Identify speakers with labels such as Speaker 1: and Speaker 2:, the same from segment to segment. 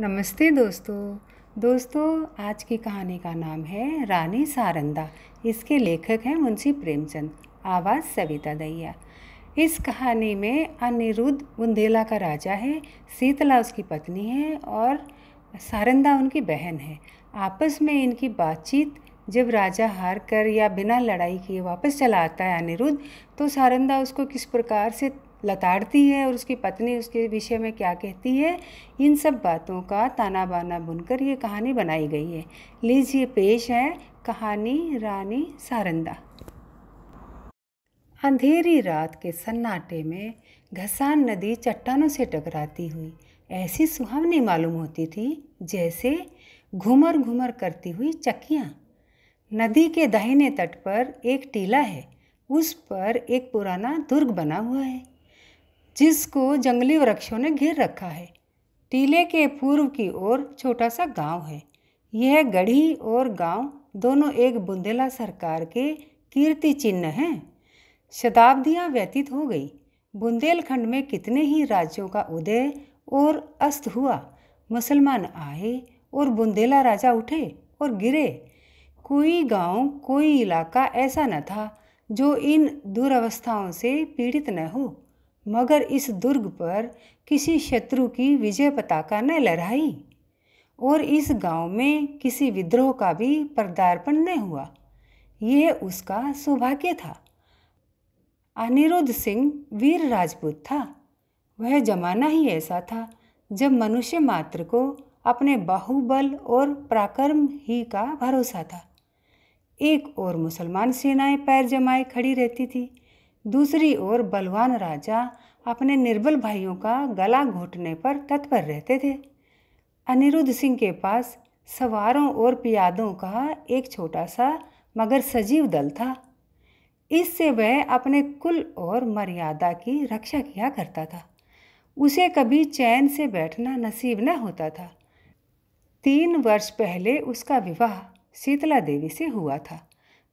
Speaker 1: नमस्ते दोस्तों दोस्तों आज की कहानी का नाम है रानी सारंदा इसके लेखक हैं मुंशी प्रेमचंद आवाज़ सविता दैया इस कहानी में अनिरुद्ध बुंदेला का राजा है शीतला उसकी पत्नी है और सारंदा उनकी बहन है आपस में इनकी बातचीत जब राजा हार कर या बिना लड़ाई किए वापस चला आता है अनिरुद्ध तो सारंदा उसको किस प्रकार से लताड़ती है और उसकी पत्नी उसके विषय में क्या कहती है इन सब बातों का ताना बाना बुनकर ये कहानी बनाई गई है लीजिए पेश है कहानी रानी सारंदा अंधेरी रात के सन्नाटे में घसान नदी चट्टानों से टकराती हुई ऐसी सुहावनी मालूम होती थी जैसे घूमर घूमर करती हुई चक्कियाँ नदी के दाहिने तट पर एक टीला है उस पर एक पुराना दुर्ग बना हुआ है जिसको जंगली वृक्षों ने घेर रखा है टीले के पूर्व की ओर छोटा सा गांव है यह गढ़ी और गांव दोनों एक बुंदेला सरकार के कीर्ति चिन्ह हैं शताब्दियां व्यतीत हो गई बुंदेलखंड में कितने ही राज्यों का उदय और अस्त हुआ मुसलमान आए और बुंदेला राजा उठे और गिरे कोई गांव, कोई इलाका ऐसा न था जो इन दुरावस्थाओं से पीड़ित न हो मगर इस दुर्ग पर किसी शत्रु की विजय पताका न लहराई और इस गांव में किसी विद्रोह का भी पदार्पण न हुआ यह उसका सौभाग्य था अनिरुद्ध सिंह वीर राजपूत था वह जमाना ही ऐसा था जब मनुष्य मात्र को अपने बाहुबल और पराक्रम ही का भरोसा था एक और मुसलमान सेनाएं पैर जमाए खड़ी रहती थी दूसरी ओर बलवान राजा अपने निर्बल भाइयों का गला घोटने पर तत्पर रहते थे अनिरुद्ध सिंह के पास सवारों और पियादों का एक छोटा सा मगर सजीव दल था इससे वह अपने कुल और मर्यादा की रक्षा किया करता था उसे कभी चैन से बैठना नसीब न होता था तीन वर्ष पहले उसका विवाह शीतला देवी से हुआ था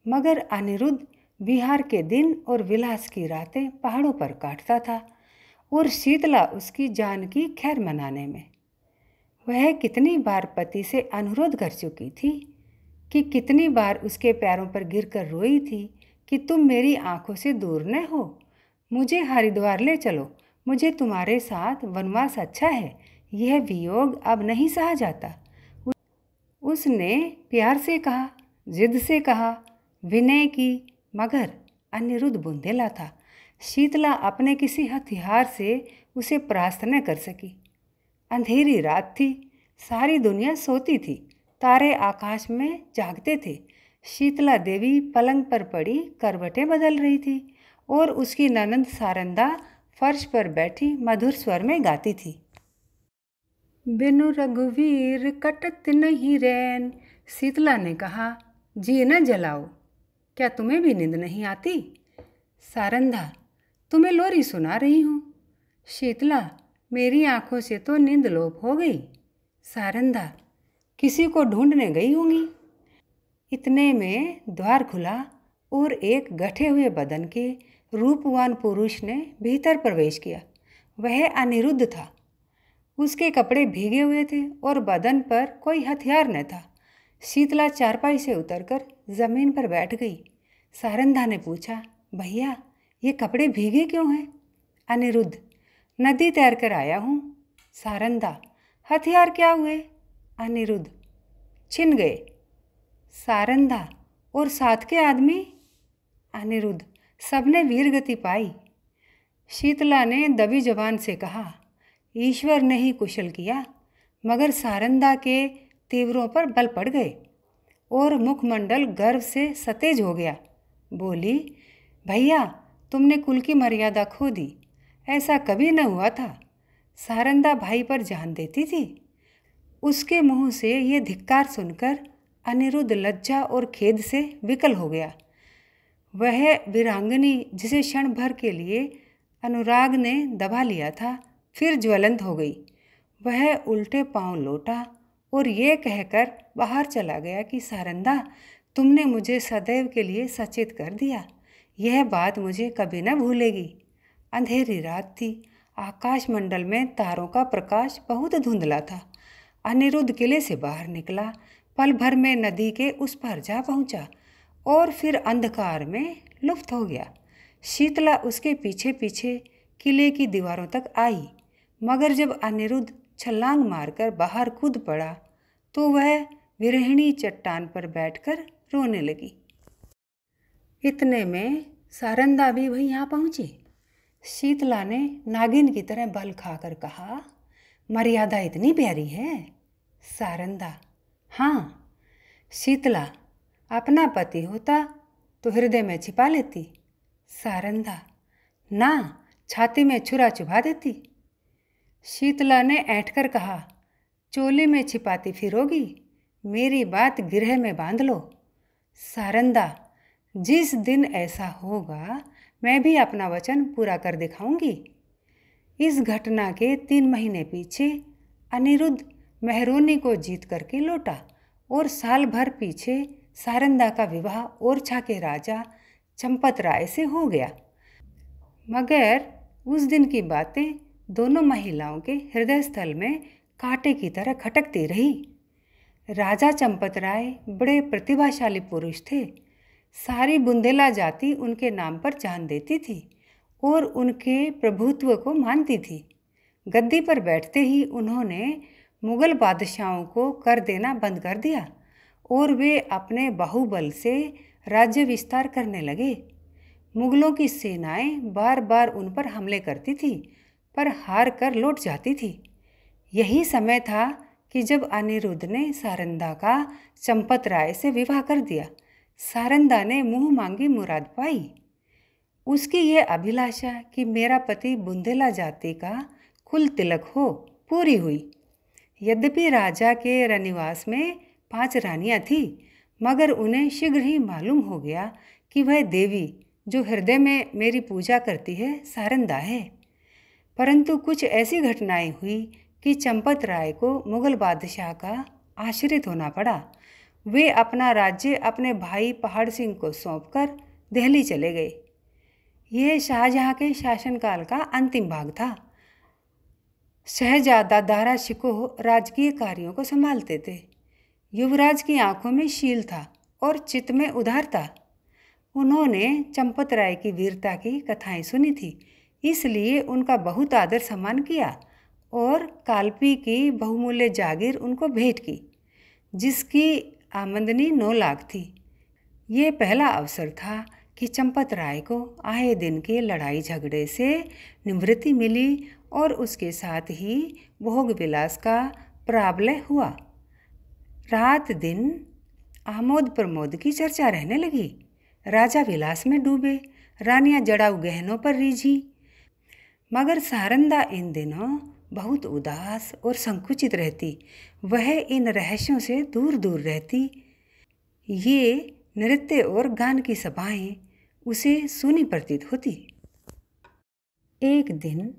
Speaker 1: मगर अनिरुद्ध बिहार के दिन और विलास की रातें पहाड़ों पर काटता था और शीतला उसकी जान की खैर मनाने में वह कितनी बार पति से अनुरोध कर चुकी थी कि कितनी बार उसके पैरों पर गिरकर रोई थी कि तुम मेरी आंखों से दूर न हो मुझे हरिद्वार ले चलो मुझे तुम्हारे साथ वनवास अच्छा है यह वियोग अब नहीं सहा जाता उसने प्यार से कहा जिद से कहा विनय की मगर अनिरुद्ध बुंदेला था शीतला अपने किसी हथियार से उसे परास्त न कर सकी अंधेरी रात थी सारी दुनिया सोती थी तारे आकाश में जागते थे शीतला देवी पलंग पर पड़ी करवटें बदल रही थी और उसकी ननंद सारंदा फर्श पर बैठी मधुर स्वर में गाती थी बिनु रघुवीर कटत नहीं रैन शीतला ने कहा जी न जलाओ क्या तुम्हें भी नींद नहीं आती सारंधा तुम्हें लोरी सुना रही हूँ शीतला मेरी आंखों से तो नींद लोप हो गई सारंधा किसी को ढूंढने गई होंगी इतने में द्वार खुला और एक गठे हुए बदन के रूपवान पुरुष ने भीतर प्रवेश किया वह अनिरुद्ध था उसके कपड़े भीगे हुए थे और बदन पर कोई हथियार न था शीतला चारपाई से उतरकर ज़मीन पर बैठ गई सारंधा ने पूछा भैया ये कपड़े भीगे क्यों हैं अनिरुद्ध नदी तैर कर आया हूँ सारंधा हथियार क्या हुए अनिरुद्ध छिन गए सारंधा और साथ के आदमी अनिरुद्ध सबने वीरगति पाई शीतला ने दबी जबान से कहा ईश्वर ने ही कुशल किया मगर सारंदा के तीव्रों पर बल पड़ गए और मुखमंडल गर्व से सतेज हो गया बोली भैया तुमने कुल की मर्यादा खो दी ऐसा कभी न हुआ था सारंदा भाई पर जान देती थी उसके मुंह से ये धिक्कार सुनकर अनिरुद्ध लज्जा और खेद से विकल हो गया वह वीरांगनी जिसे क्षण भर के लिए अनुराग ने दबा लिया था फिर ज्वलंत हो गई वह उल्टे पांव लौटा और ये कहकर बाहर चला गया कि सारंदा तुमने मुझे सदैव के लिए सचेत कर दिया यह बात मुझे कभी न भूलेगी अंधेरी रात थी आकाशमंडल में तारों का प्रकाश बहुत धुंधला था अनिरुद्ध किले से बाहर निकला पल भर में नदी के उस पर जा पहुंचा और फिर अंधकार में लुप्त हो गया शीतला उसके पीछे पीछे किले की दीवारों तक आई मगर जब अनिरुद्ध छलांग मारकर बाहर कूद पड़ा तो वह विरहिणी चट्टान पर बैठकर रोने लगी इतने में सारंदा भी वही यहाँ पहुँची शीतला ने नागिन की तरह बल खाकर कहा मर्यादा इतनी प्यारी है सारंदा हाँ शीतला अपना पति होता तो हृदय में छिपा लेती सारंदा ना छाती में छुरा चुभा देती शीतला ने ऐठ कर कहा चोले में छिपाती फिरोगी मेरी बात गृह में बांध लो सारंदा जिस दिन ऐसा होगा मैं भी अपना वचन पूरा कर दिखाऊंगी इस घटना के तीन महीने पीछे अनिरुद्ध मेहरूनी को जीत करके लौटा और साल भर पीछे सारंदा का विवाह ओरछा के राजा चंपत राय से हो गया मगर उस दिन की बातें दोनों महिलाओं के हृदय स्थल में कांटे की तरह खटकती रही राजा चंपत राय बड़े प्रतिभाशाली पुरुष थे सारी बुंदेला जाति उनके नाम पर जान देती थी और उनके प्रभुत्व को मानती थी गद्दी पर बैठते ही उन्होंने मुगल बादशाहों को कर देना बंद कर दिया और वे अपने बाहुबल से राज्य विस्तार करने लगे मुगलों की सेनाएं बार बार उन पर हमले करती थी पर हार कर लौट जाती थी यही समय था कि जब अनिरुद्ध ने सारंदा का चंपत राय से विवाह कर दिया सारंदा ने मुंह मांगी मुराद पाई उसकी यह अभिलाषा कि मेरा पति बुंदेला जाति का कुल तिलक हो पूरी हुई यद्यपि राजा के रनिवास में पांच रानियां थीं मगर उन्हें शीघ्र ही मालूम हो गया कि वह देवी जो हृदय में मेरी पूजा करती है सारंदा है परंतु कुछ ऐसी घटनाएं हुई कि चंपत राय को मुगल बादशाह का आश्रित होना पड़ा वे अपना राज्य अपने भाई पहाड़ सिंह को सौंपकर दिल्ली चले गए यह शाहजहाँ के शासनकाल का अंतिम भाग था शहजादा दारा शिकोह राजकीय कार्यों को संभालते थे युवराज की आंखों में शील था और चित्त में उधार था उन्होंने चंपत राय की वीरता की कथाएं सुनी थी इसलिए उनका बहुत आदर सम्मान किया और काल्पी की बहुमूल्य जागीर उनको भेंट की जिसकी आमदनी नौ लाख थी ये पहला अवसर था कि चंपत राय को आए दिन के लड़ाई झगड़े से निवृत्ति मिली और उसके साथ ही भोग विलास का प्राबलय हुआ रात दिन आमोद प्रमोद की चर्चा रहने लगी राजा विलास में डूबे रानियां जड़ाऊ गहनों पर रीझी मगर सारंदा इन दिनों बहुत उदास और संकुचित रहती वह इन रहस्यों से दूर दूर रहती ये नृत्य और गान की सभाएं उसे सुनी प्रतीत होती एक दिन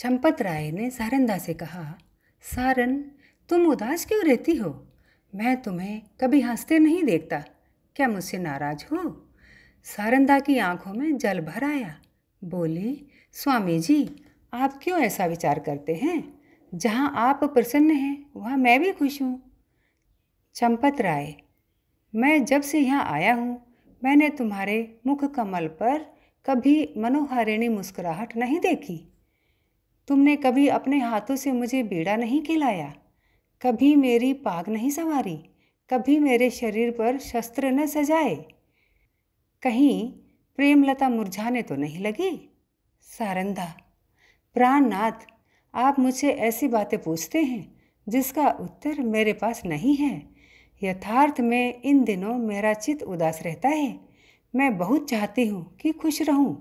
Speaker 1: चंपत राय ने सारंदा से कहा सारन तुम उदास क्यों रहती हो मैं तुम्हें कभी हंसते नहीं देखता क्या मुझसे नाराज हो सारंदा की आंखों में जल भर आया बोली स्वामी जी आप क्यों ऐसा विचार करते हैं जहाँ आप प्रसन्न हैं वहाँ मैं भी खुश हूँ चंपत राय मैं जब से यहाँ आया हूँ मैंने तुम्हारे मुख कमल पर कभी मनोहारिणी मुस्कुराहट नहीं देखी तुमने कभी अपने हाथों से मुझे बीड़ा नहीं खिलाया कभी मेरी पाग नहीं संवारी कभी मेरे शरीर पर शस्त्र न सजाए कहीं प्रेमलता मुरझाने तो नहीं लगी सारंधा प्राणनाथ आप मुझे ऐसी बातें पूछते हैं जिसका उत्तर मेरे पास नहीं है यथार्थ में इन दिनों मेरा चित उदास रहता है मैं बहुत चाहती हूँ कि खुश रहूँ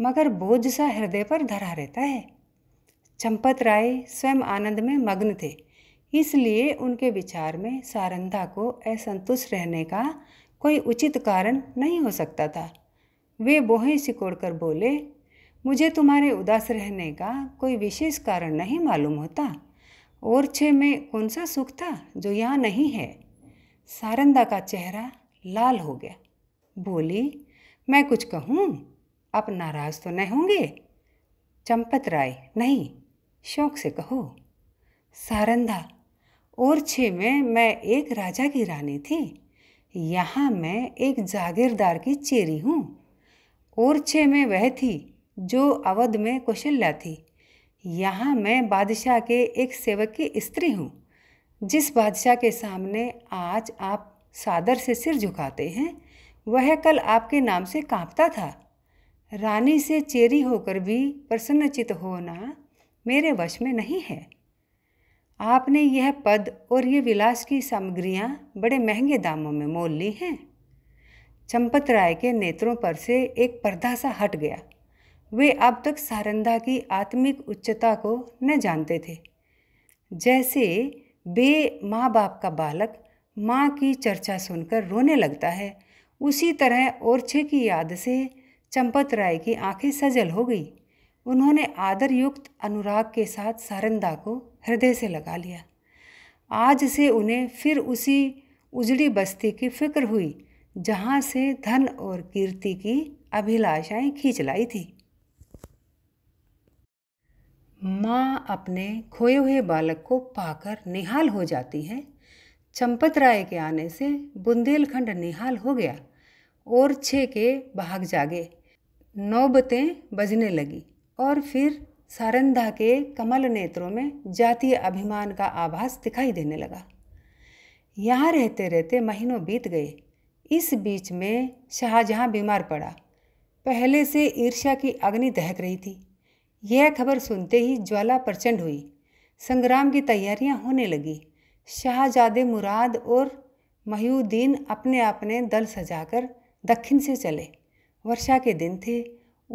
Speaker 1: मगर बोझ सा हृदय पर धरा रहता है चंपत राय स्वयं आनंद में मग्न थे इसलिए उनके विचार में सारंधा को असंतुष्ट रहने का कोई उचित कारण नहीं हो सकता था वे बोहें सिकोड़कर बोले मुझे तुम्हारे उदास रहने का कोई विशेष कारण नहीं मालूम होता और छे में कौन सा सुख था जो यहाँ नहीं है सारंदा का चेहरा लाल हो गया बोली मैं कुछ कहूँ आप नाराज़ तो नहीं होंगे चंपत राय नहीं शौक से कहो सारंदा और छे में मैं एक राजा की रानी थी यहाँ मैं एक जागीरदार की चेरी हूँ और छे में वह थी जो अवध में कौशल्या थी यहाँ मैं बादशाह के एक सेवक की स्त्री हूँ जिस बादशाह के सामने आज आप सादर से सिर झुकाते हैं वह कल आपके नाम से कांपता था रानी से चेरी होकर भी प्रसन्नचित होना मेरे वश में नहीं है आपने यह पद और ये विलास की सामग्रियाँ बड़े महंगे दामों में मोल ली हैं चंपत राय के नेत्रों पर से एक पर्दा सा हट गया वे अब तक सारंधा की आत्मिक उच्चता को न जानते थे जैसे बे माँ बाप का बालक माँ की चर्चा सुनकर रोने लगता है उसी तरह ओरछे की याद से चंपत राय की आंखें सजल हो गई उन्होंने आदरयुक्त अनुराग के साथ सारंदा को हृदय से लगा लिया आज से उन्हें फिर उसी उजड़ी बस्ती की फिक्र हुई जहाँ से धन और कीर्ति की अभिलाषाएं खींच लाई थी माँ अपने खोए हुए बालक को पाकर निहाल हो जाती है चंपत राय के आने से बुंदेलखंड निहाल हो गया और छे के भाग जागे नौबतें बजने लगी और फिर सारंधा के कमल नेत्रों में जातीय अभिमान का आभास दिखाई देने लगा यहाँ रहते रहते महीनों बीत गए इस बीच में शाहजहाँ बीमार पड़ा पहले से ईर्ष्या की अग्नि दहक रही थी यह खबर सुनते ही ज्वाला प्रचंड हुई संग्राम की तैयारियां होने लगी शाहजादे मुराद और महुद्दीन अपने अपने दल सजाकर दक्षिण से चले वर्षा के दिन थे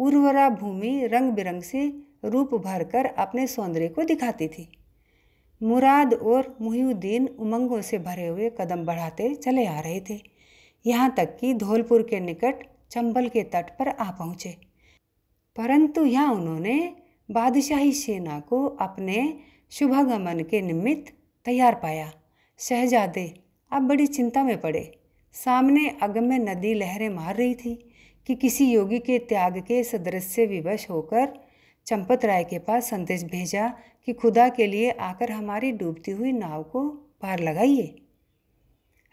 Speaker 1: उर्वरा भूमि रंग बिरंग से रूप भरकर अपने सौंदर्य को दिखाती थी मुराद और मुहिउद्दीन उमंगों से भरे हुए कदम बढ़ाते चले आ रहे थे यहाँ तक कि धौलपुर के निकट चंबल के तट पर आ पहुँचे परंतु यहाँ उन्होंने बादशाही सेना को अपने शुभागमन के निमित्त तैयार पाया शहजादे अब बड़ी चिंता में पड़े सामने अगम्य नदी लहरें मार रही थी कि किसी योगी के त्याग के सदृश से विवश होकर चंपत राय के पास संदेश भेजा कि खुदा के लिए आकर हमारी डूबती हुई नाव को पार लगाइए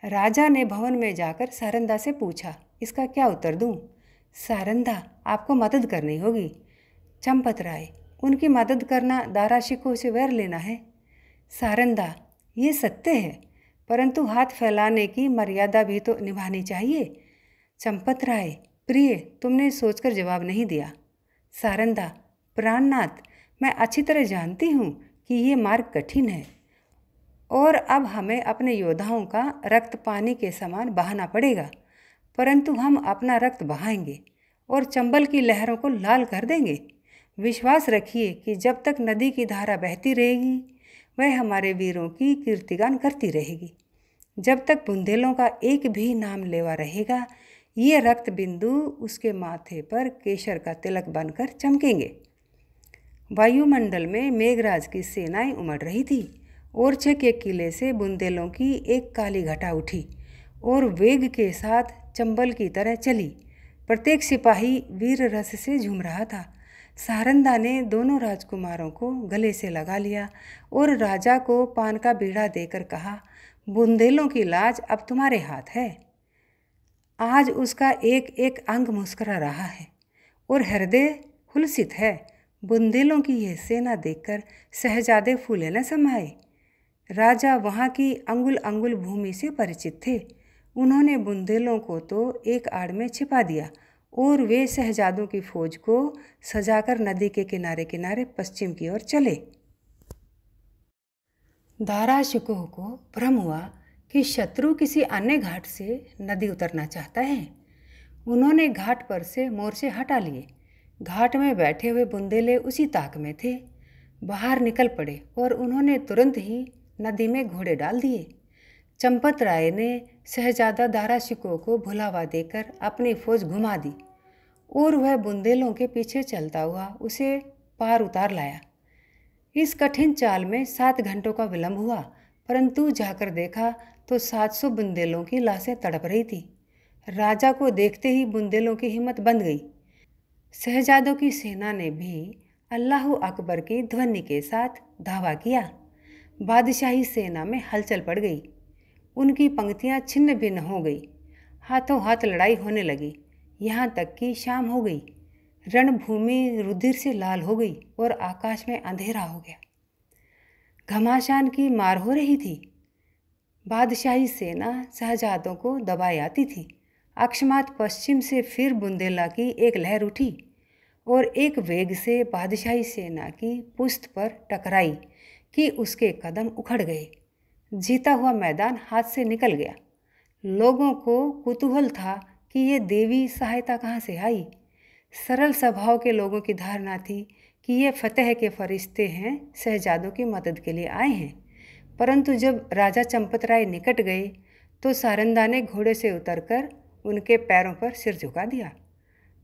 Speaker 1: राजा ने भवन में जाकर सारंदा से पूछा इसका क्या उत्तर दूँ सारंदा आपको मदद करनी होगी चंपत राय उनकी मदद करना दाराशी को उसे वैर लेना है सारंदा ये सत्य है परंतु हाथ फैलाने की मर्यादा भी तो निभानी चाहिए चंपत राय प्रिय तुमने सोचकर जवाब नहीं दिया सारंदा प्राणनाथ मैं अच्छी तरह जानती हूँ कि ये मार्ग कठिन है और अब हमें अपने योद्धाओं का रक्त पानी के समान बहाना पड़ेगा परंतु हम अपना रक्त बहाएंगे और चंबल की लहरों को लाल कर देंगे विश्वास रखिए कि जब तक नदी की धारा बहती रहेगी वह हमारे वीरों की कीर्तिगान करती रहेगी जब तक बुंदेलों का एक भी नाम लेवा रहेगा ये रक्त बिंदु उसके माथे पर केसर का तिलक बनकर चमकेंगे वायुमंडल में मेघराज की सेनाएं उमड़ रही थी ओरछे के किले से बुंदेलों की एक काली घटा उठी और वेग के साथ चंबल की तरह चली प्रत्येक सिपाही वीर रस से झूम रहा था सारंदा ने दोनों राजकुमारों को गले से लगा लिया और राजा को पान का बीड़ा देकर कहा बुंदेलों की लाज अब तुम्हारे हाथ है आज उसका एक एक अंग मुस्करा रहा है और हृदय हुलसित है बुंदेलों की यह सेना देखकर सहजादे फूले न समाए राजा वहाँ की अंगुल अंगुल भूमि से परिचित थे उन्होंने बुंदेलों को तो एक आड़ में छिपा दिया और वे शहजादों की फौज को सजाकर नदी के किनारे किनारे पश्चिम की ओर चले दारा शिकोह को भ्रम हुआ कि शत्रु किसी अन्य घाट से नदी उतरना चाहता है उन्होंने घाट पर से मोर्चे हटा लिए घाट में बैठे हुए बुंदेले उसी ताक में थे बाहर निकल पड़े और उन्होंने तुरंत ही नदी में घोड़े डाल दिए चंपत राय ने शहजादा दारा शिको को भुलावा देकर अपनी फौज घुमा दी और वह बुंदेलों के पीछे चलता हुआ उसे पार उतार लाया इस कठिन चाल में सात घंटों का विलंब हुआ परंतु जाकर देखा तो सात सौ बुंदेलों की लाशें तड़प रही थी राजा को देखते ही बुंदेलों की हिम्मत बंध गई शहजादों की सेना ने भी अल्लाह अकबर की ध्वनि के साथ धावा किया बादशाही सेना में हलचल पड़ गई उनकी पंक्तियाँ छिन्न भिन्न हो गई हाथों हाथ लड़ाई होने लगी यहाँ तक कि शाम हो गई रणभूमि रुधिर से लाल हो गई और आकाश में अंधेरा हो गया घमासान की मार हो रही थी बादशाही सेना शहजादों को दबाए आती थी अक्षमात पश्चिम से फिर बुंदेला की एक लहर उठी और एक वेग से बादशाही सेना की पुस्त पर टकराई कि उसके कदम उखड़ गए जीता हुआ मैदान हाथ से निकल गया लोगों को कुतूहल था कि ये देवी सहायता कहाँ से आई सरल स्वभाव के लोगों की धारणा थी कि ये फतेह के फरिश्ते हैं शहजादों की मदद के लिए आए हैं परंतु जब राजा चंपत राय निकट गए तो सारंदा ने घोड़े से उतरकर उनके पैरों पर सिर झुका दिया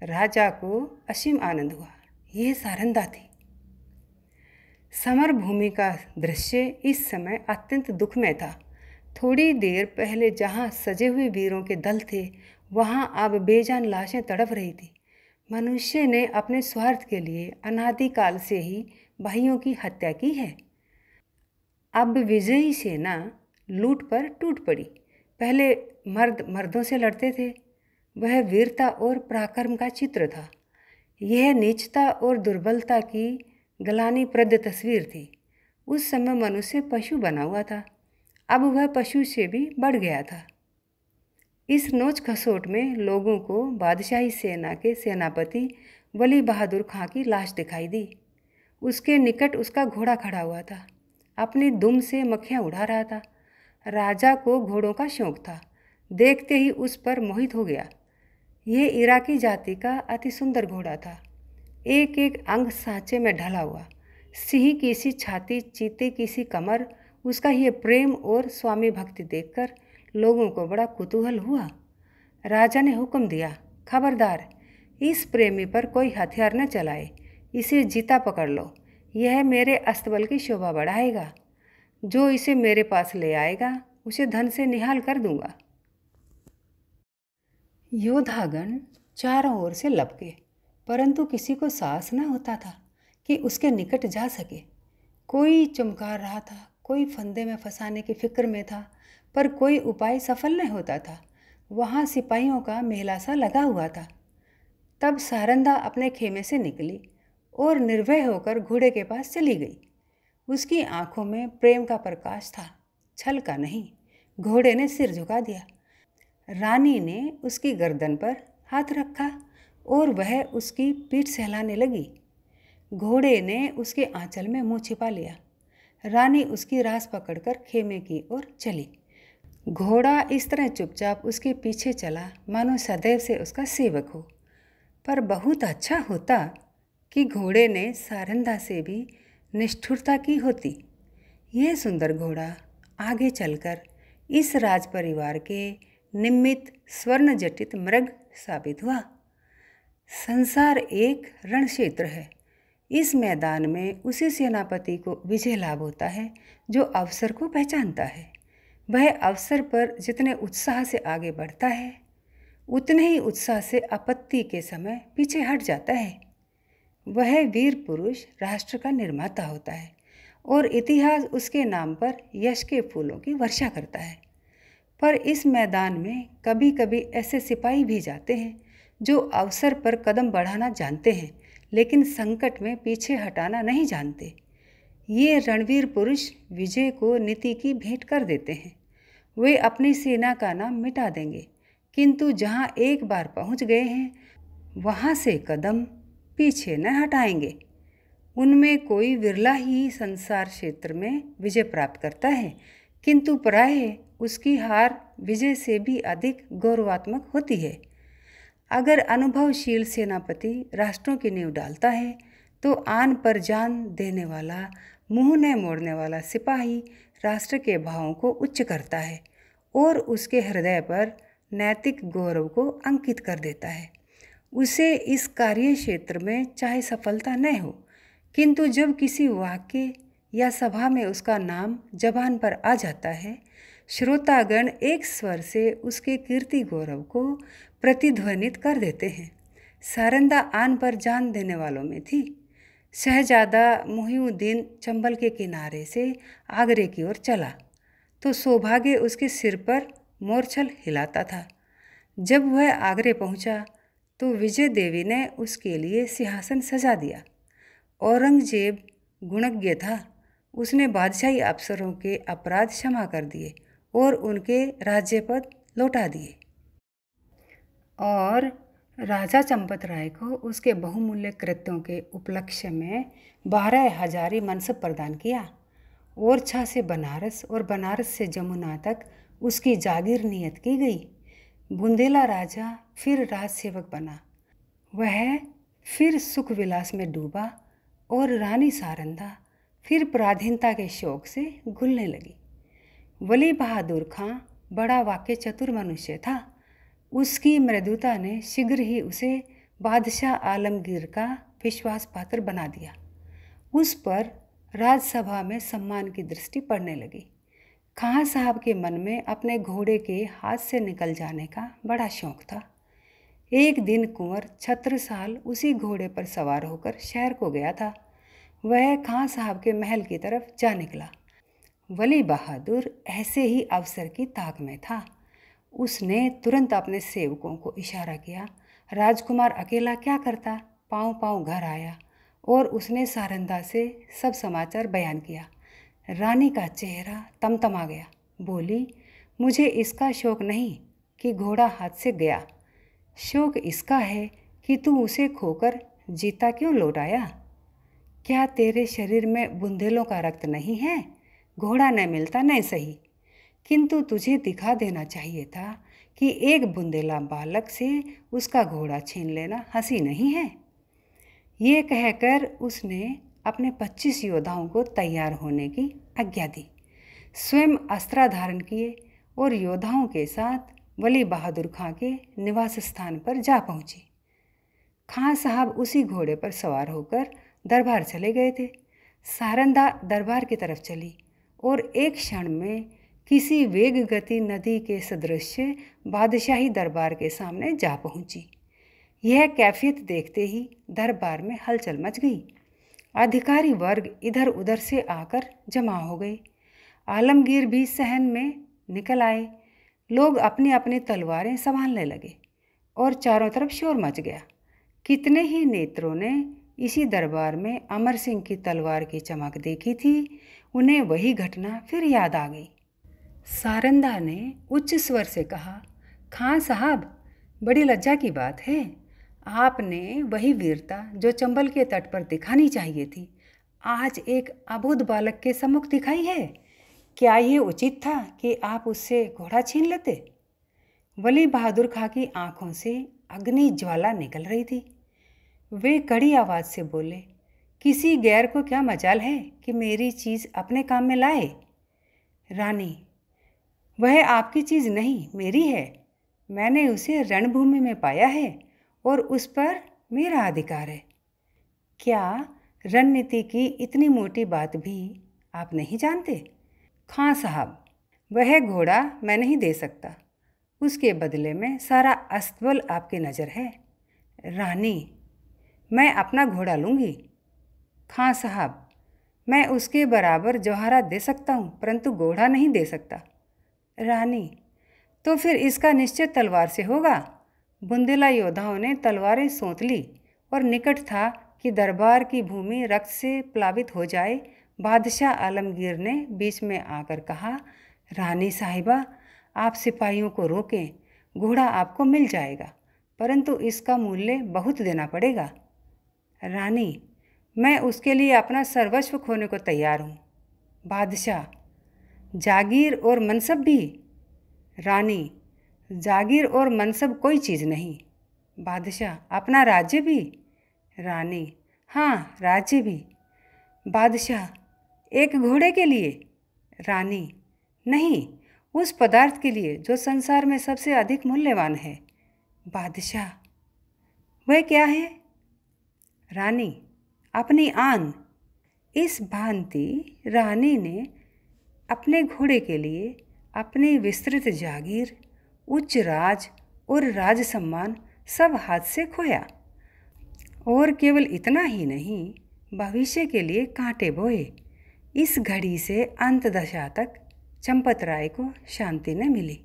Speaker 1: राजा को असीम आनंद हुआ यह सारंदा थी समर भूमि का दृश्य इस समय अत्यंत दुखमय था थोड़ी देर पहले जहाँ सजे हुए वीरों के दल थे वहाँ अब बेजान लाशें तड़प रही थी मनुष्य ने अपने स्वार्थ के लिए अनादिकाल से ही भाइयों की हत्या की है अब विजयी सेना लूट पर टूट पड़ी पहले मर्द मर्दों से लड़ते थे वह वीरता और पराक्रम का चित्र था यह नीचता और दुर्बलता की गलानी प्रद तस्वीर थी उस समय मनुष्य पशु बना हुआ था अब वह पशु से भी बढ़ गया था इस नोच खसोट में लोगों को बादशाही सेना के सेनापति वली बहादुर खां की लाश दिखाई दी उसके निकट उसका घोड़ा खड़ा हुआ था अपनी दुम से मक्खियाँ उड़ा रहा था राजा को घोड़ों का शौक था देखते ही उस पर मोहित हो गया ये इराकी जाति का अति सुंदर घोड़ा था एक एक अंग सांचे में ढला हुआ सिंह की सी छाती चीते की सी कमर उसका ये प्रेम और स्वामी भक्ति देखकर लोगों को बड़ा कुतूहल हुआ राजा ने हुक्म दिया खबरदार इस प्रेमी पर कोई हथियार न चलाए इसे जीता पकड़ लो यह मेरे अस्तबल की शोभा बढ़ाएगा जो इसे मेरे पास ले आएगा उसे धन से निहाल कर दूंगा योद्धागण चारों ओर से लपके परंतु किसी को साहस न होता था कि उसके निकट जा सके कोई चमकार रहा था कोई फंदे में फंसाने की फिक्र में था पर कोई उपाय सफल नहीं होता था वहाँ सिपाहियों का मेला सा लगा हुआ था तब सारंदा अपने खेमे से निकली और निर्भय होकर घोड़े के पास चली गई उसकी आंखों में प्रेम का प्रकाश था छल का नहीं घोड़े ने सिर झुका दिया रानी ने उसकी गर्दन पर हाथ रखा और वह उसकी पीठ सहलाने लगी घोड़े ने उसके आंचल में मुंह छिपा लिया रानी उसकी रास पकड़कर खेमे की ओर चली घोड़ा इस तरह चुपचाप उसके पीछे चला मानो सदैव से उसका सेवक हो पर बहुत अच्छा होता कि घोड़े ने सारंदा से भी निष्ठुरता की होती यह सुंदर घोड़ा आगे चलकर इस राज परिवार के निमित्त स्वर्ण जटित मृग साबित हुआ संसार एक रण क्षेत्र है इस मैदान में उसी सेनापति को विजय लाभ होता है जो अवसर को पहचानता है वह अवसर पर जितने उत्साह से आगे बढ़ता है उतने ही उत्साह से आपत्ति के समय पीछे हट जाता है वह वीर पुरुष राष्ट्र का निर्माता होता है और इतिहास उसके नाम पर यश के फूलों की वर्षा करता है पर इस मैदान में कभी कभी ऐसे सिपाही भी जाते हैं जो अवसर पर कदम बढ़ाना जानते हैं लेकिन संकट में पीछे हटाना नहीं जानते ये रणवीर पुरुष विजय को नीति की भेंट कर देते हैं वे अपनी सेना का नाम मिटा देंगे किंतु जहाँ एक बार पहुँच गए हैं वहाँ से कदम पीछे न हटाएंगे उनमें कोई विरला ही संसार क्षेत्र में विजय प्राप्त करता है किंतु प्राय उसकी हार विजय से भी अधिक गौरवात्मक होती है अगर अनुभवशील सेनापति राष्ट्रों की नींव डालता है तो आन पर जान देने वाला मुंह न मोड़ने वाला सिपाही राष्ट्र के भावों को उच्च करता है और उसके हृदय पर नैतिक गौरव को अंकित कर देता है उसे इस कार्य क्षेत्र में चाहे सफलता न हो किंतु जब किसी वाक्य या सभा में उसका नाम जबान पर आ जाता है श्रोतागण एक स्वर से उसके कीर्ति गौरव को प्रतिध्वनित कर देते हैं सारंदा आन पर जान देने वालों में थी शहजादा मुहिउद्दीन चंबल के किनारे से आगरे की ओर चला तो सौभाग्य उसके सिर पर मोरछल हिलाता था जब वह आगरे पहुंचा तो विजय देवी ने उसके लिए सिंहासन सजा दिया औरंगजेब गुणज्ञ था उसने बादशाही अफसरों के अपराध क्षमा कर दिए और उनके राज्यपद लौटा दिए और राजा चंपत राय को उसके बहुमूल्य कृत्यों के उपलक्ष्य में बारह हजारी मनसब प्रदान किया ओरछा से बनारस और बनारस से जमुना तक उसकी जागीर नियत की गई बुंदेला राजा फिर राज सेवक बना वह फिर सुख विलास में डूबा और रानी सारंदा फिर पराधीनता के शौक से घुलने लगी वली बहादुर खां बड़ा वाक्य चतुर मनुष्य था उसकी मृदुता ने शीघ्र ही उसे बादशाह आलमगीर का विश्वास पात्र बना दिया उस पर राजसभा में सम्मान की दृष्टि पड़ने लगी खां साहब के मन में अपने घोड़े के हाथ से निकल जाने का बड़ा शौक था एक दिन कुंवर छत्र साल उसी घोड़े पर सवार होकर शहर को गया था वह खां साहब के महल की तरफ जा निकला वली बहादुर ऐसे ही अवसर की ताक में था उसने तुरंत अपने सेवकों को इशारा किया राजकुमार अकेला क्या करता पाँव पाँव घर आया और उसने सारंदा से सब समाचार बयान किया रानी का चेहरा तमतमा गया बोली मुझे इसका शौक नहीं कि घोड़ा हाथ से गया शौक इसका है कि तू उसे खोकर जीता क्यों लौटाया क्या तेरे शरीर में बुंदेलों का रक्त नहीं है घोड़ा न मिलता न सही किंतु तुझे दिखा देना चाहिए था कि एक बुंदेला बालक से उसका घोड़ा छीन लेना हंसी नहीं है ये कहकर उसने अपने पच्चीस योद्धाओं को तैयार होने की आज्ञा दी स्वयं अस्त्र धारण किए और योद्धाओं के साथ वली बहादुर खां के निवास स्थान पर जा पहुँची खां साहब उसी घोड़े पर सवार होकर दरबार चले गए थे सारंदा दरबार की तरफ चली और एक क्षण में किसी वेग गति नदी के सदृश बादशाही दरबार के सामने जा पहुंची। यह कैफियत देखते ही दरबार में हलचल मच गई अधिकारी वर्ग इधर उधर से आकर जमा हो गए आलमगीर भी सहन में निकल आए लोग अपनी अपनी तलवारें संभालने लगे और चारों तरफ शोर मच गया कितने ही नेत्रों ने इसी दरबार में अमर सिंह की तलवार की चमक देखी थी उन्हें वही घटना फिर याद आ गई सारंदा ने उच्च स्वर से कहा खां साहब बड़ी लज्जा की बात है आपने वही वीरता जो चंबल के तट पर दिखानी चाहिए थी आज एक अबोध बालक के सम्मुख दिखाई है क्या ये उचित था कि आप उससे घोड़ा छीन लेते वली बहादुर खां की आंखों से अग्नि ज्वाला निकल रही थी वे कड़ी आवाज़ से बोले किसी गैर को क्या मजाल है कि मेरी चीज़ अपने काम में लाए रानी वह आपकी चीज़ नहीं मेरी है मैंने उसे रणभूमि में पाया है और उस पर मेरा अधिकार है क्या रणनीति की इतनी मोटी बात भी आप नहीं जानते खां साहब वह घोड़ा मैं नहीं दे सकता उसके बदले में सारा अस्तबल आपकी नज़र है रानी मैं अपना घोड़ा लूँगी खां साहब मैं उसके बराबर जौहरा दे सकता हूँ परंतु घोड़ा नहीं दे सकता रानी तो फिर इसका निश्चय तलवार से होगा बुंदेला योद्धाओं ने तलवारें सौंत ली और निकट था कि दरबार की भूमि रक्त से प्लावित हो जाए बादशाह आलमगीर ने बीच में आकर कहा रानी साहिबा आप सिपाहियों को रोकें घोड़ा आपको मिल जाएगा परंतु इसका मूल्य बहुत देना पड़ेगा रानी मैं उसके लिए अपना सर्वस्व खोने को तैयार हूँ बादशाह जागीर और मनसब भी रानी जागीर और मनसब कोई चीज़ नहीं बादशाह अपना राज्य भी रानी हाँ राज्य भी बादशाह एक घोड़े के लिए रानी नहीं उस पदार्थ के लिए जो संसार में सबसे अधिक मूल्यवान है बादशाह वह क्या है रानी अपनी आन इस भांति रानी ने अपने घोड़े के लिए अपनी विस्तृत जागीर उच्च राज और राज सम्मान सब हाथ से खोया और केवल इतना ही नहीं भविष्य के लिए कांटे बोए इस घड़ी से अंत दशा तक चंपत राय को शांति न मिली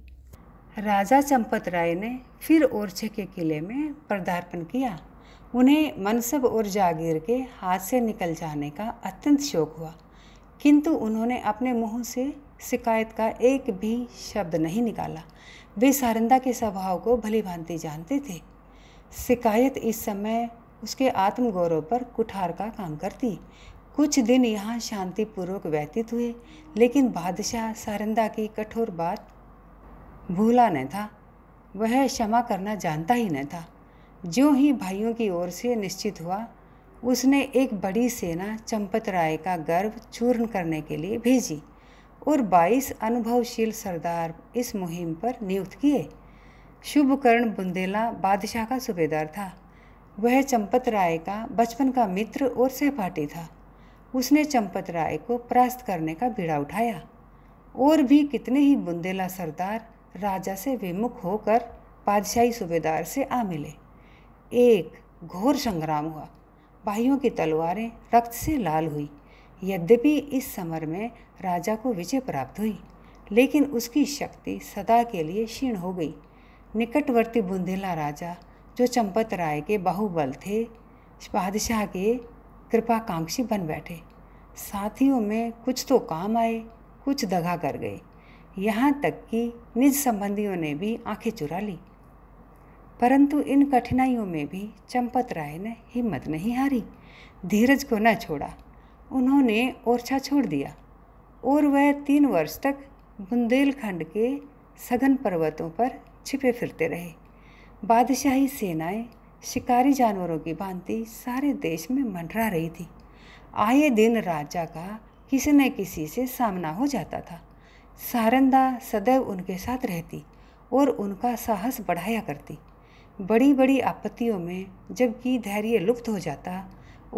Speaker 1: राजा चंपत राय ने फिर ओरछे के किले में पदार्पण किया उन्हें मनसब और जागीर के हाथ से निकल जाने का अत्यंत शौक हुआ किंतु उन्होंने अपने मुंह से शिकायत का एक भी शब्द नहीं निकाला वे सारंदा के स्वभाव को भली भांति जानते थे शिकायत इस समय उसके आत्मगौरव पर कुठार का काम करती कुछ दिन यहाँ शांतिपूर्वक व्यतीत हुए लेकिन बादशाह सारंदा की कठोर बात भूला न था वह क्षमा करना जानता ही न था जो ही भाइयों की ओर से निश्चित हुआ उसने एक बड़ी सेना चंपत राय का गर्व चूर्ण करने के लिए भेजी और 22 अनुभवशील सरदार इस मुहिम पर नियुक्त किए शुभकर्ण बुंदेला बादशाह का सूबेदार था वह चंपत राय का बचपन का मित्र और सहपाठी था उसने चंपत राय को परास्त करने का बीड़ा उठाया और भी कितने ही बुंदेला सरदार राजा से विमुख होकर बादशाही सूबेदार से आ मिले एक घोर संग्राम हुआ भाइयों की तलवारें रक्त से लाल हुई यद्यपि इस समर में राजा को विजय प्राप्त हुई लेकिन उसकी शक्ति सदा के लिए क्षीण हो गई निकटवर्ती बुंदेला राजा जो चंपत राय के बाहुबल थे बादशाह के कृपाकांक्षी बन बैठे साथियों में कुछ तो काम आए कुछ दगा कर गए यहाँ तक कि निज संबंधियों ने भी आंखें चुरा ली परंतु इन कठिनाइयों में भी चंपत राय ने हिम्मत नहीं हारी धीरज को न छोड़ा उन्होंने ओरछा छोड़ दिया और वह तीन वर्ष तक बुंदेलखंड के सघन पर्वतों पर छिपे फिरते रहे बादशाही सेनाएं शिकारी जानवरों की भांति सारे देश में मंडरा रही थी आए दिन राजा का किसी न किसी से सामना हो जाता था सारंदा सदैव उनके साथ रहती और उनका साहस बढ़ाया करती बड़ी बड़ी आपत्तियों में जबकि धैर्य लुप्त हो जाता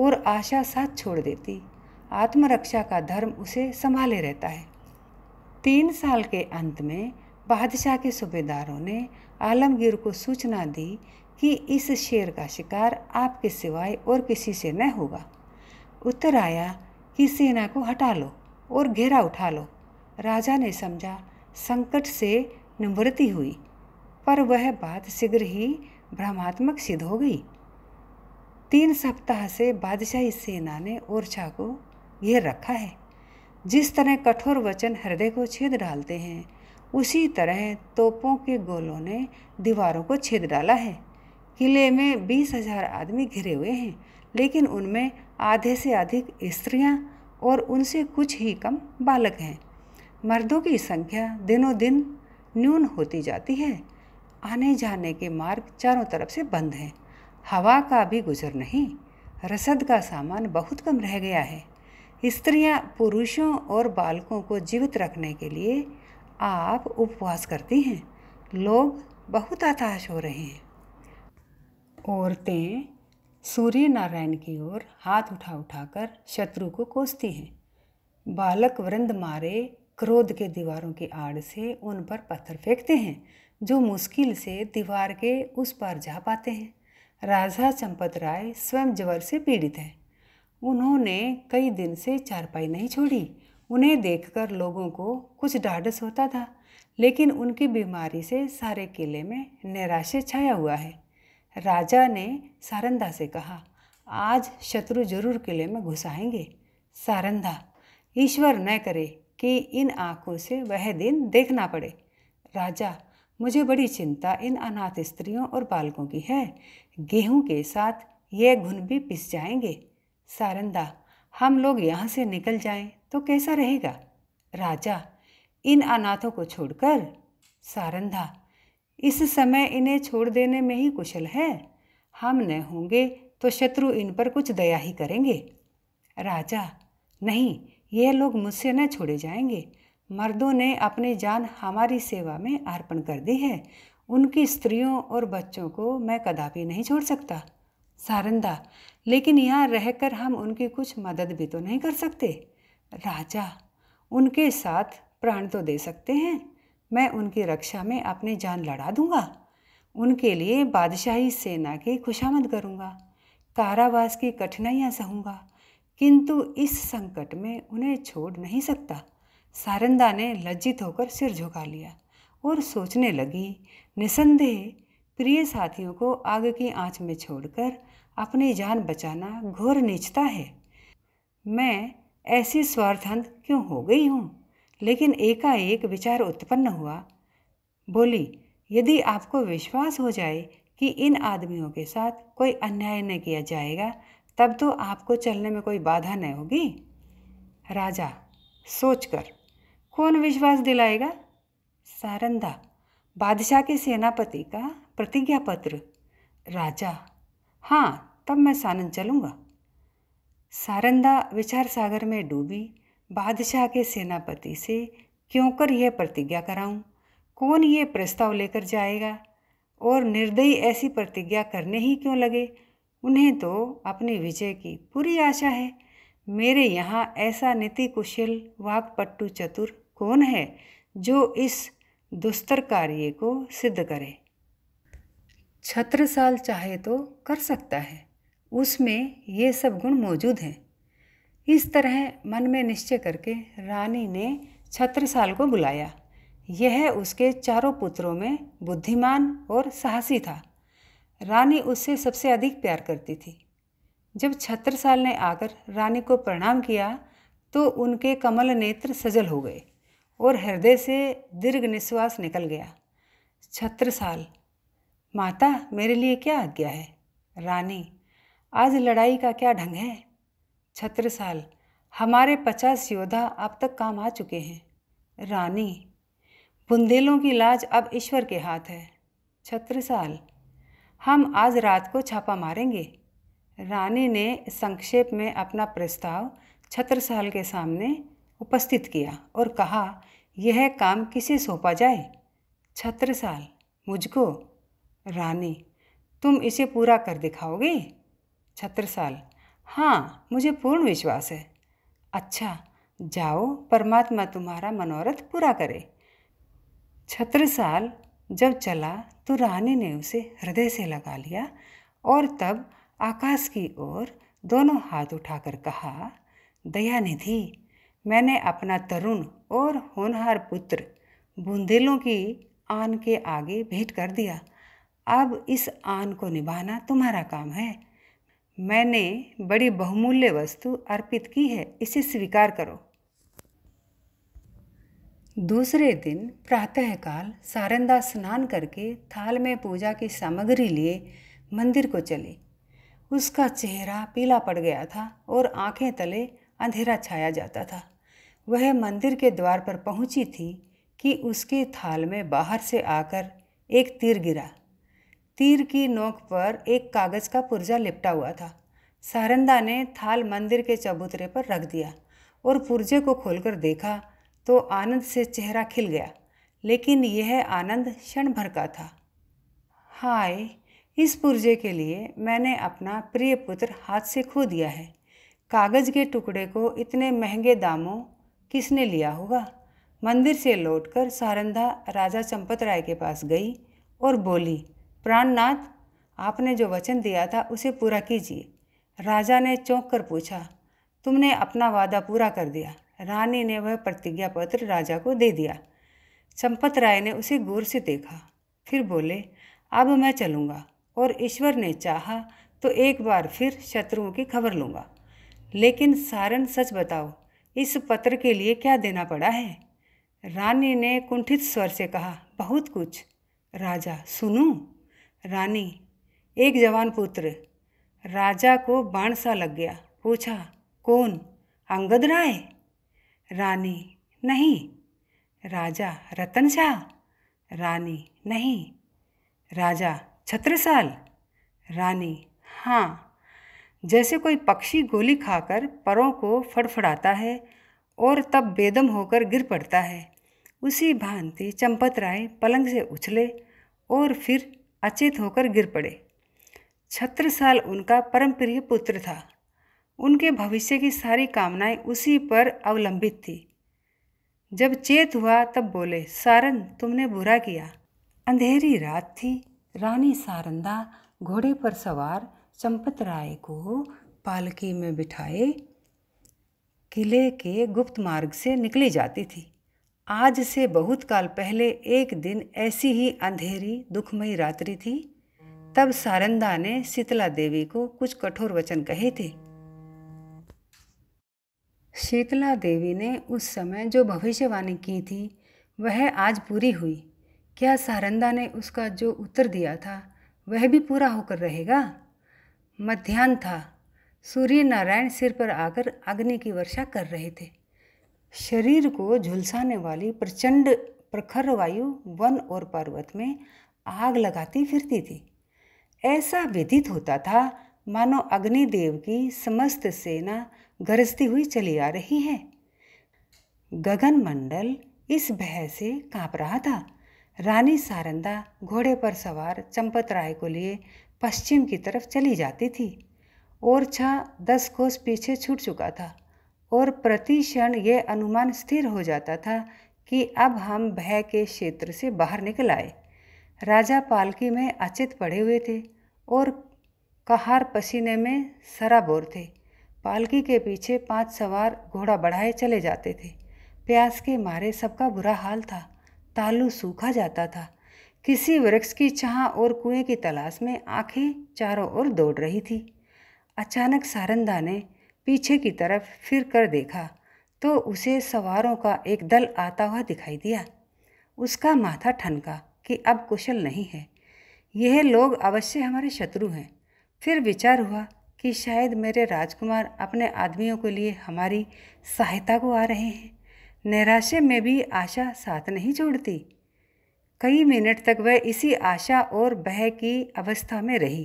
Speaker 1: और आशा साथ छोड़ देती आत्मरक्षा का धर्म उसे संभाले रहता है तीन साल के अंत में बादशाह के सूबेदारों ने आलमगीर को सूचना दी कि इस शेर का शिकार आपके सिवाय और किसी से न होगा उत्तर आया कि सेना को हटा लो और घेरा उठा लो राजा ने समझा संकट से निवृत्ति हुई पर वह बात शीघ्र ही भ्रमात्मक सिद्ध हो गई तीन सप्ताह से बादशाही सेना ने ओरछा को घेर रखा है जिस तरह कठोर वचन हृदय को छेद डालते हैं उसी तरह तोपों के गोलों ने दीवारों को छेद डाला है किले में बीस हजार आदमी घिरे हुए हैं लेकिन उनमें आधे से अधिक स्त्रियां और उनसे कुछ ही कम बालक हैं मर्दों की संख्या दिनों दिन न्यून होती जाती है आने जाने के मार्ग चारों तरफ से बंद हैं हवा का भी गुजर नहीं रसद का सामान बहुत कम रह गया है स्त्रियां पुरुषों और बालकों को जीवित रखने के लिए आप उपवास करती हैं लोग बहुत आताश हो रहे हैं औरतें सूर्य नारायण की ओर हाथ उठा उठाकर शत्रु को कोसती हैं बालक वृंद मारे क्रोध के दीवारों की आड़ से उन पर पत्थर फेंकते हैं जो मुश्किल से दीवार के उस पार जा पाते हैं राजा चंपत राय स्वयं जवर से पीड़ित हैं उन्होंने कई दिन से चारपाई नहीं छोड़ी उन्हें देखकर लोगों को कुछ ढाढ़स होता था लेकिन उनकी बीमारी से सारे किले में निराशा छाया हुआ है राजा ने सारंदा से कहा आज शत्रु जरूर किले में घुसाएंगे सारंदा ईश्वर न करे कि इन आँखों से वह दिन देखना पड़े राजा मुझे बड़ी चिंता इन अनाथ स्त्रियों और बालकों की है गेहूं के साथ ये घुन भी पिस जाएंगे सारंदा हम लोग यहाँ से निकल जाएं तो कैसा रहेगा राजा इन अनाथों को छोड़कर सारंधा इस समय इन्हें छोड़ देने में ही कुशल है हम न होंगे तो शत्रु इन पर कुछ दया ही करेंगे राजा नहीं यह लोग मुझसे न छोड़े जाएंगे मर्दों ने अपनी जान हमारी सेवा में अर्पण कर दी है उनकी स्त्रियों और बच्चों को मैं कदापि नहीं छोड़ सकता सारंदा लेकिन यहाँ रहकर हम उनकी कुछ मदद भी तो नहीं कर सकते राजा उनके साथ प्राण तो दे सकते हैं मैं उनकी रक्षा में अपनी जान लड़ा दूंगा उनके लिए बादशाही सेना की खुशामद करूंगा कारावास की कठिनाइयाँ सहूंगा किंतु इस संकट में उन्हें छोड़ नहीं सकता सारंदा ने लज्जित होकर सिर झुका लिया और सोचने लगी निसंदेह प्रिय साथियों को आग की आंच में छोड़कर अपनी जान बचाना घोर नीचता है मैं ऐसी स्वार्थंत क्यों हो गई हूँ लेकिन एकाएक विचार उत्पन्न हुआ बोली यदि आपको विश्वास हो जाए कि इन आदमियों के साथ कोई अन्याय न किया जाएगा तब तो आपको चलने में कोई बाधा नहीं होगी राजा सोचकर कौन विश्वास दिलाएगा सारंदा बादशाह के सेनापति का प्रतिज्ञा पत्र राजा हाँ तब मैं सानंद चलूँगा सारंदा विचार सागर में डूबी बादशाह के सेनापति से क्यों कर यह प्रतिज्ञा कराऊं? कौन ये प्रस्ताव लेकर जाएगा और निर्दयी ऐसी प्रतिज्ञा करने ही क्यों लगे उन्हें तो अपनी विजय की पूरी आशा है मेरे यहाँ ऐसा नीति कुशल वाकपट्टु चतुर कौन है जो इस दुस्तर कार्य को सिद्ध करे छत्रसाल चाहे तो कर सकता है उसमें ये सब गुण मौजूद हैं इस तरह मन में निश्चय करके रानी ने छत्रसाल को बुलाया यह उसके चारों पुत्रों में बुद्धिमान और साहसी था रानी उससे सबसे अधिक प्यार करती थी जब छत्रसाल ने आकर रानी को प्रणाम किया तो उनके कमल नेत्र सजल हो गए और हृदय से दीर्घ निश्वास निकल गया छत्रसाल माता मेरे लिए क्या आज्ञा है रानी आज लड़ाई का क्या ढंग है छत्रसाल हमारे पचास योद्धा अब तक काम आ चुके हैं रानी बुंदेलों की लाज अब ईश्वर के हाथ है छत्रसाल हम आज रात को छापा मारेंगे रानी ने संक्षेप में अपना प्रस्ताव छत्रसाल के सामने उपस्थित किया और कहा यह काम किसे सौंपा जाए छत्रसाल मुझको रानी तुम इसे पूरा कर दिखाओगे छत्रसाल हाँ मुझे पूर्ण विश्वास है अच्छा जाओ परमात्मा तुम्हारा मनोरथ पूरा करे छत्रसाल जब चला तो रानी ने उसे हृदय से लगा लिया और तब आकाश की ओर दोनों हाथ उठाकर कहा दयानिधि मैंने अपना तरुण और होनहार पुत्र बुंदेलों की आन के आगे भेंट कर दिया अब इस आन को निभाना तुम्हारा काम है मैंने बड़ी बहुमूल्य वस्तु अर्पित की है इसे स्वीकार करो दूसरे दिन प्रातःकाल सारंदा स्नान करके थाल में पूजा की सामग्री लिए मंदिर को चले उसका चेहरा पीला पड़ गया था और आंखें तले अंधेरा छाया जाता था वह मंदिर के द्वार पर पहुंची थी कि उसके थाल में बाहर से आकर एक तीर गिरा तीर की नोक पर एक कागज़ का पुर्जा लिपटा हुआ था सारंदा ने थाल मंदिर के चबूतरे पर रख दिया और पुर्जे को खोलकर देखा तो आनंद से चेहरा खिल गया लेकिन यह आनंद क्षण भर का था हाय इस पुर्जे के लिए मैंने अपना प्रिय पुत्र हाथ से खो दिया है कागज़ के टुकड़े को इतने महंगे दामों किसने लिया होगा मंदिर से लौटकर सारंधा राजा चंपत राय के पास गई और बोली प्राणनाथ आपने जो वचन दिया था उसे पूरा कीजिए राजा ने चौंक कर पूछा तुमने अपना वादा पूरा कर दिया रानी ने वह प्रतिज्ञा पत्र राजा को दे दिया चंपत राय ने उसे गौर से देखा फिर बोले अब मैं चलूँगा और ईश्वर ने चाहा तो एक बार फिर शत्रुओं की खबर लूँगा लेकिन सारण सच बताओ इस पत्र के लिए क्या देना पड़ा है रानी ने कुंठित स्वर से कहा बहुत कुछ राजा सुनू रानी एक जवान पुत्र राजा को बाण सा लग गया पूछा कौन अंगद राय रानी नहीं राजा रतन शाह रानी नहीं राजा छत्रसाल रानी हाँ जैसे कोई पक्षी गोली खाकर परों को फड़फड़ाता है और तब बेदम होकर गिर पड़ता है उसी भांति चंपत राय पलंग से उछले और फिर अचेत होकर गिर पड़े छत्र साल उनका परम प्रिय पुत्र था उनके भविष्य की सारी कामनाएं उसी पर अवलंबित थी जब चेत हुआ तब बोले सारन तुमने बुरा किया अंधेरी रात थी रानी सारंदा घोड़े पर सवार संपत राय को पालकी में बिठाए किले के गुप्त मार्ग से निकली जाती थी आज से बहुत काल पहले एक दिन ऐसी ही अंधेरी दुखमयी रात्रि थी तब सारंदा ने शीतला देवी को कुछ कठोर वचन कहे थे शीतला देवी ने उस समय जो भविष्यवाणी की थी वह आज पूरी हुई क्या सारंदा ने उसका जो उत्तर दिया था वह भी पूरा होकर रहेगा मध्यान्ह था सूर्य नारायण सिर पर आकर अग्नि की वर्षा कर रहे थे शरीर को झुलसाने वाली प्रचंड प्रखर वायु वन और पर्वत में आग लगाती फिरती थी ऐसा व्यतीत होता था मानो अग्निदेव की समस्त सेना गरजती हुई चली आ रही है गगन मंडल इस भय से कांप रहा था रानी सारंदा घोड़े पर सवार चंपत राय को लिए पश्चिम की तरफ चली जाती थी और छा दस कोस पीछे छूट चुका था और प्रति क्षण यह अनुमान स्थिर हो जाता था कि अब हम भय के क्षेत्र से बाहर निकल आए राजा पालकी में अचित पड़े हुए थे और कहार पसीने में सराबोर थे पालकी के पीछे पांच सवार घोड़ा बढ़ाए चले जाते थे प्यास के मारे सबका बुरा हाल था तालू सूखा जाता था किसी वृक्ष की छाँ और कुएं की तलाश में आंखें चारों ओर दौड़ रही थी अचानक सारंदा ने पीछे की तरफ फिर कर देखा तो उसे सवारों का एक दल आता हुआ दिखाई दिया उसका माथा ठनका कि अब कुशल नहीं है यह लोग अवश्य हमारे शत्रु हैं फिर विचार हुआ कि शायद मेरे राजकुमार अपने आदमियों के लिए हमारी सहायता को आ रहे हैं निराशे में भी आशा साथ नहीं छोड़ती कई मिनट तक वह इसी आशा और भय की अवस्था में रही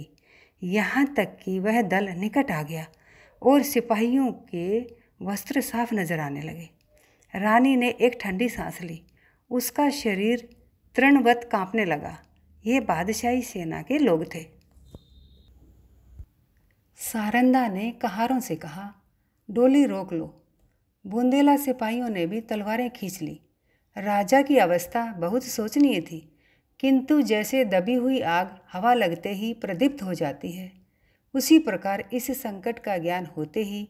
Speaker 1: यहाँ तक कि वह दल निकट आ गया और सिपाहियों के वस्त्र साफ नजर आने लगे रानी ने एक ठंडी सांस ली उसका शरीर तृणवत कांपने लगा ये बादशाही सेना के लोग थे सारंदा ने कहारों से कहा डोली रोक लो बुंदेला सिपाहियों ने भी तलवारें खींच ली राजा की अवस्था बहुत शोचनीय थी किंतु जैसे दबी हुई आग हवा लगते ही प्रदीप्त हो जाती है उसी प्रकार इस संकट का ज्ञान होते ही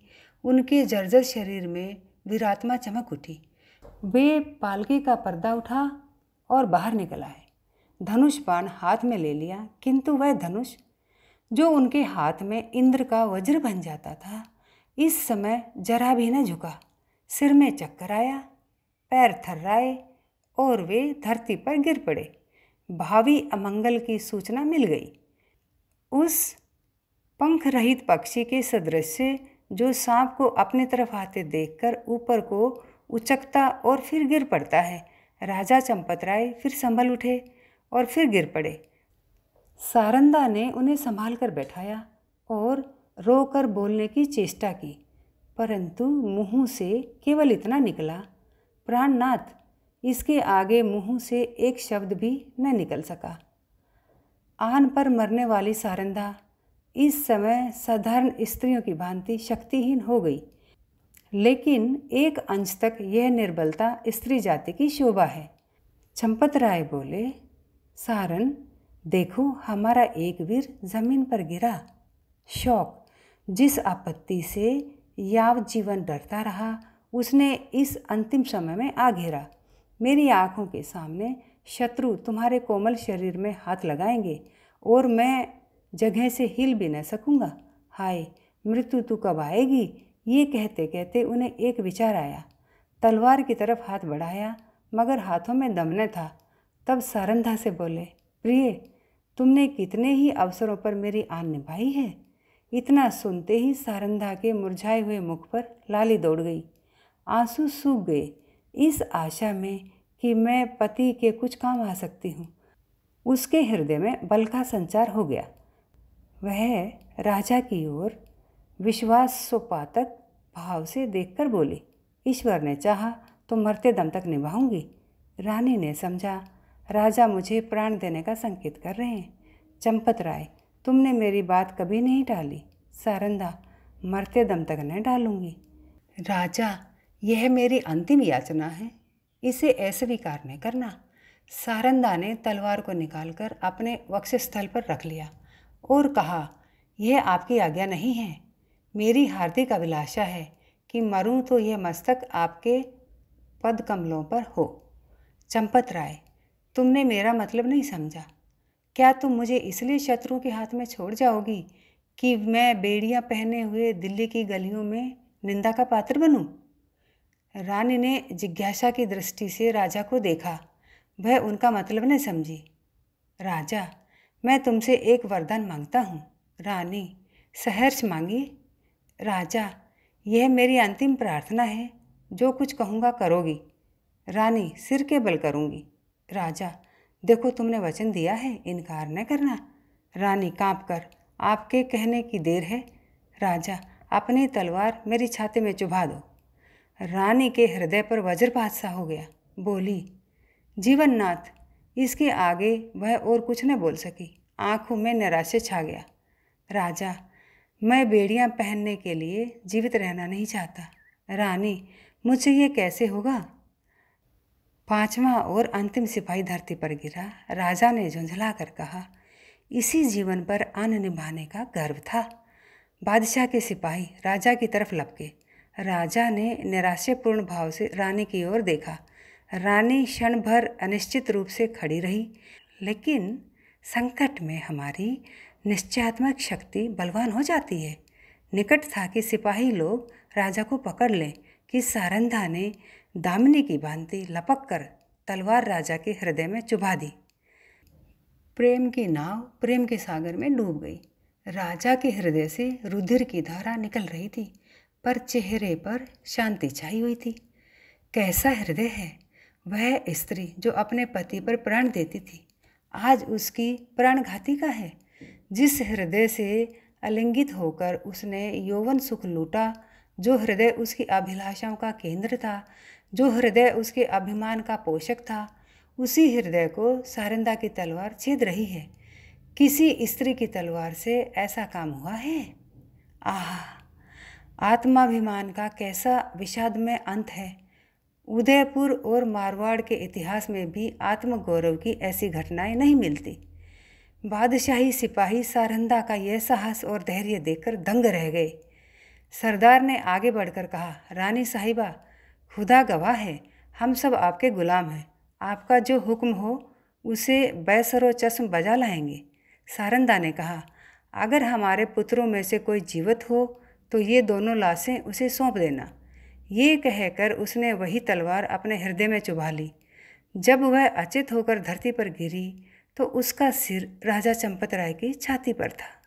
Speaker 1: उनके जर्जर शरीर में वीरात्मा चमक उठी वे पालकी का पर्दा उठा और बाहर निकल आए धनुष बाण हाथ में ले लिया किंतु वह धनुष जो उनके हाथ में इंद्र का वज्र बन जाता था इस समय जरा भी न झुका सिर में चक्कर आया पैर थर्राए और वे धरती पर गिर पड़े भावी अमंगल की सूचना मिल गई उस पंख रहित पक्षी के सदृश जो सांप को अपनी तरफ आते देखकर ऊपर को उचकता और फिर गिर पड़ता है राजा चंपत राय फिर संभल उठे और फिर गिर पड़े सारंदा ने उन्हें संभाल कर बैठाया और रो कर बोलने की चेष्टा की परंतु मुंह से केवल इतना निकला प्राणनाथ इसके आगे मुंह से एक शब्द भी न निकल सका आन पर मरने वाली सारंधा इस समय साधारण स्त्रियों की भांति शक्तिहीन हो गई लेकिन एक अंश तक यह निर्बलता स्त्री जाति की शोभा है चंपत राय बोले सारन देखो हमारा एक वीर जमीन पर गिरा शौक जिस आपत्ति से याव जीवन डरता रहा उसने इस अंतिम समय में आ घेरा मेरी आँखों के सामने शत्रु तुम्हारे कोमल शरीर में हाथ लगाएंगे और मैं जगह से हिल भी न सकूँगा हाय मृत्यु तू कब आएगी ये कहते कहते उन्हें एक विचार आया तलवार की तरफ हाथ बढ़ाया मगर हाथों में दम न था तब सारंधा से बोले प्रिय तुमने कितने ही अवसरों पर मेरी आन निभाई है इतना सुनते ही सारंधा के मुरझाए हुए मुख पर लाली दौड़ गई आंसू सूख गए इस आशा में कि मैं पति के कुछ काम आ सकती हूँ उसके हृदय में बल का संचार हो गया वह राजा की ओर विश्वास सोपातक भाव से देखकर बोली ईश्वर ने चाहा तो मरते दम तक निभाऊंगी रानी ने समझा राजा मुझे प्राण देने का संकेत कर रहे हैं चंपत राय तुमने मेरी बात कभी नहीं डाली सारंदा मरते दम तक न डालूंगी राजा यह मेरी अंतिम याचना है इसे अस्वीकार न करना सारंदा ने तलवार को निकालकर अपने वक्षस्थल पर रख लिया और कहा यह आपकी आज्ञा नहीं है मेरी हार्दिक अभिलाषा है कि मरूं तो यह मस्तक आपके पद कमलों पर हो चंपत राय तुमने मेरा मतलब नहीं समझा क्या तुम मुझे इसलिए शत्रुओं के हाथ में छोड़ जाओगी कि मैं बेड़ियाँ पहने हुए दिल्ली की गलियों में निंदा का पात्र बनूं? रानी ने जिज्ञासा की दृष्टि से राजा को देखा वह उनका मतलब नहीं समझी राजा मैं तुमसे एक वरदान मांगता हूँ रानी सहर्ष मांगी राजा यह मेरी अंतिम प्रार्थना है जो कुछ कहूँगा करोगी रानी सिर के बल करूँगी राजा देखो तुमने वचन दिया है इनकार न करना रानी कांप कर आपके कहने की देर है राजा अपनी तलवार मेरी छाती में चुभा दो रानी के हृदय पर वज्रपात सा हो गया बोली जीवननाथ इसके आगे वह और कुछ न बोल सकी आंखों में निराशा छा गया राजा मैं बेड़ियां पहनने के लिए जीवित रहना नहीं चाहता रानी मुझसे ये कैसे होगा पांचवा और अंतिम सिपाही धरती पर गिरा राजा ने झुंझला कर कहा इसी जीवन पर अन्न निभाने का गर्व था बादशाह के सिपाही राजा की तरफ लपके राजा ने निराशापूर्ण भाव से रानी की ओर देखा रानी क्षण भर अनिश्चित रूप से खड़ी रही लेकिन संकट में हमारी निश्चयात्मक शक्ति बलवान हो जाती है निकट था कि सिपाही लोग राजा को पकड़ लें कि सारंधा ने दामिनी की भांति लपक कर तलवार राजा के हृदय में चुभा दी प्रेम की नाव प्रेम के सागर में डूब गई राजा के हृदय से रुधिर की धारा निकल रही थी पर चेहरे पर शांति छाई हुई थी कैसा हृदय है वह स्त्री जो अपने पति पर प्राण देती थी आज उसकी प्राणघाती का है जिस हृदय से अलिंगित होकर उसने यौवन सुख लूटा जो हृदय उसकी अभिलाषाओं का केंद्र था जो हृदय उसके अभिमान का पोषक था उसी हृदय को सारंदा की तलवार छेद रही है किसी स्त्री की तलवार से ऐसा काम हुआ है आह आत्माभिमान का कैसा विषादमय अंत है उदयपुर और मारवाड़ के इतिहास में भी आत्मगौरव की ऐसी घटनाएं नहीं मिलती बादशाही सिपाही सारंदा का यह साहस और धैर्य देखकर दंग रह गए सरदार ने आगे बढ़कर कहा रानी साहिबा खुदा गवाह है हम सब आपके गुलाम हैं आपका जो हुक्म हो उसे बैसरो चश्म बजा लाएंगे सारंदा ने कहा अगर हमारे पुत्रों में से कोई जीवित हो तो ये दोनों लाशें उसे सौंप देना ये कहकर उसने वही तलवार अपने हृदय में चुभा ली जब वह अचित होकर धरती पर गिरी तो उसका सिर राजा चंपत राय की छाती पर था